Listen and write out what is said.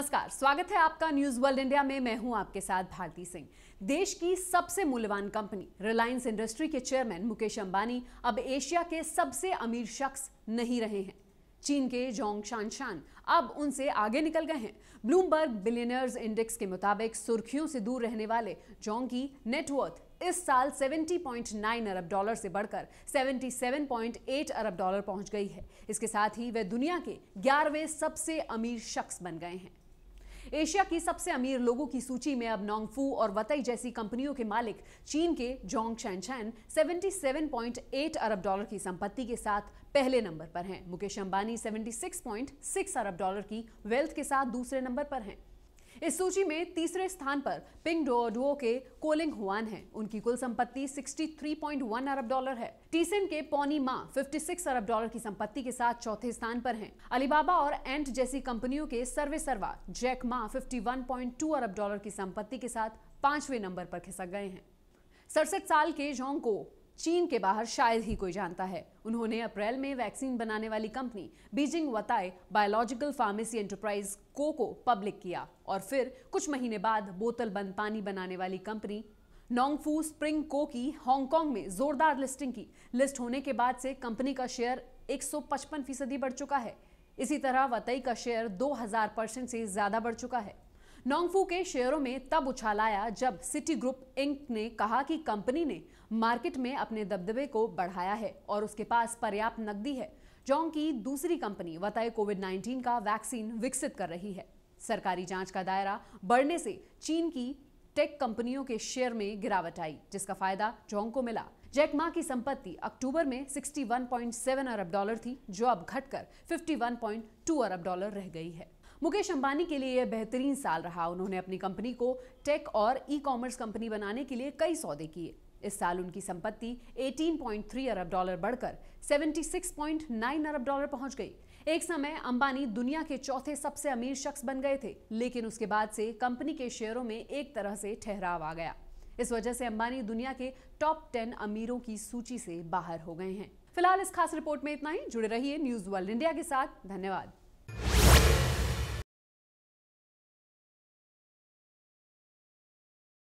नमस्कार स्वागत है आपका न्यूज वर्ल्ड इंडिया में मैं हूं आपके साथ भारती सिंह देश की सबसे मूल्यवान कंपनी रिलायंस इंडस्ट्री के चेयरमैन मुकेश अंबानी अब एशिया के सबसे अमीर शख्स नहीं रहे हैं चीन के जोंग शानशान अब उनसे आगे निकल गए हैं ब्लूमबर्ग बिलियनर्स इंडेक्स के मुताबिक सुर्खियों से दूर रहने वाले जोंग की नेटवर्थ इस साल 70.9 अरब डॉलर से बढ़कर 77.8 अरब डॉलर पहुंच गई है इसके साथ ही वे दुनिया के ग्यारहवें सबसे अमीर शख्स बन गए हैं एशिया की सबसे अमीर लोगों की सूची में अब नोंगफू और वतई जैसी कंपनियों के मालिक चीन के जोंग शैनशैन सेवेंटी अरब डॉलर की संपत्ति के साथ पहले नंबर पर हैं मुकेश अंबानी 76.6 अरब डॉलर की वेल्थ के साथ दूसरे नंबर पर हैं इस सूची में तीसरे स्थान पर पिंग डो डुओ के कोलिंग हुआन हैं। उनकी कुल संपत्ति 63.1 अरब डॉलर है टीसन के पोनी मा 56 अरब डॉलर की संपत्ति के साथ चौथे स्थान पर हैं। अलीबाबा और एंट जैसी कंपनियों के सर्वे सर्वा जैक मा 51.2 अरब डॉलर की संपत्ति के साथ पांचवें नंबर पर खिसक गए हैं सड़सठ साल के जोंग को चीन के बाहर शायद ही कोई जानता है उन्होंने अप्रैल में वैक्सीन बनाने वाली company Beijing Wantai biological pharmacy enterprise को को पब्लिक किया और फिर कुछ महीने बाद बोतल बंद पानी बनाने वाली कंपनी नोंगफू स्प्रिंग को की हांगकांग में जोरदार लिस्टिंग की लिस्ट होने के बाद से कंपनी का शेयर 155 फीसदी बढ़ चुका है इसी तरह वतई का शेयर 2000 परसेंट से ज़्यादा बढ़ चुका है नोंगफू के शेयरों में तब उछाल आया जब सिटी ग्रुप इंक ने कहा कि कंपनी ने मार्केट में अपने दबदबे को बढ़ाया है और उसके पास पर्याप्त नकदी है जोंग की दूसरी कंपनी वताए कोविड 19 का वैक्सीन विकसित कर रही है सरकारी जांच का दायरा बढ़ने से चीन की टेक कंपनियों के शेयर में गिरावट आई जिसका फायदा जोंग को मिला जैकमा की संपत्ति अक्टूबर में 61.7 अरब डॉलर थी जो अब घटकर 51.2 अरब डॉलर रह गई है मुकेश अंबानी के लिए यह बेहतरीन साल रहा उन्होंने अपनी कंपनी को टेक और ई कॉमर्स कंपनी बनाने के लिए कई सौदे किए इस साल उनकी संपत्ति 18.3 अरब डॉलर बढ़कर 76.9 अरब डॉलर पहुंच गई एक समय अंबानी दुनिया के चौथे सबसे अमीर शख्स बन गए थे लेकिन उसके बाद से कंपनी के शेयरों में एक तरह से ठहराव आ गया इस वजह से अंबानी दुनिया के टॉप टेन अमीरों की सूची से बाहर हो गए हैं फिलहाल इस खास रिपोर्ट में इतना ही जुड़े रहिए न्यूज वर्ल्ड इंडिया के साथ धन्यवाद